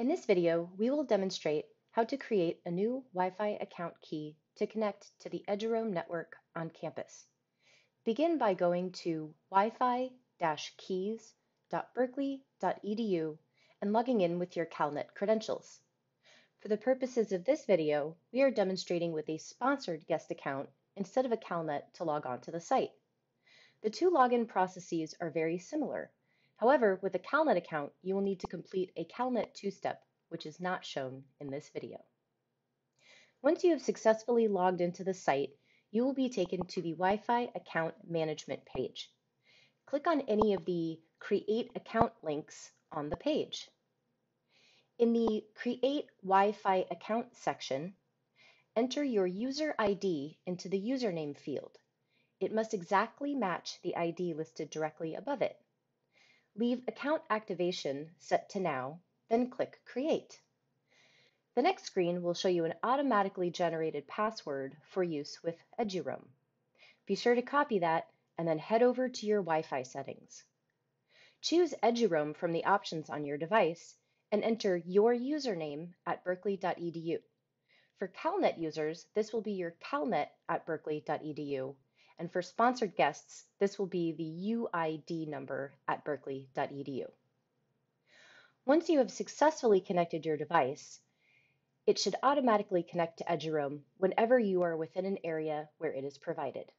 In this video, we will demonstrate how to create a new Wi-Fi account key to connect to the Eduroam network on campus. Begin by going to wifi-keys.berkeley.edu and logging in with your CalNet credentials. For the purposes of this video, we are demonstrating with a sponsored guest account instead of a CalNet to log on to the site. The two login processes are very similar, However, with a CalNet account, you will need to complete a CalNet two-step, which is not shown in this video. Once you have successfully logged into the site, you will be taken to the Wi-Fi account management page. Click on any of the Create Account links on the page. In the Create Wi-Fi Account section, enter your user ID into the username field. It must exactly match the ID listed directly above it leave Account Activation set to Now, then click Create. The next screen will show you an automatically generated password for use with EduRoam. Be sure to copy that and then head over to your Wi-Fi settings. Choose EduRoam from the options on your device and enter your username at berkeley.edu. For CalNet users, this will be your calnet at berkeley.edu and for sponsored guests, this will be the UID number at berkeley.edu. Once you have successfully connected your device, it should automatically connect to Eduroam whenever you are within an area where it is provided.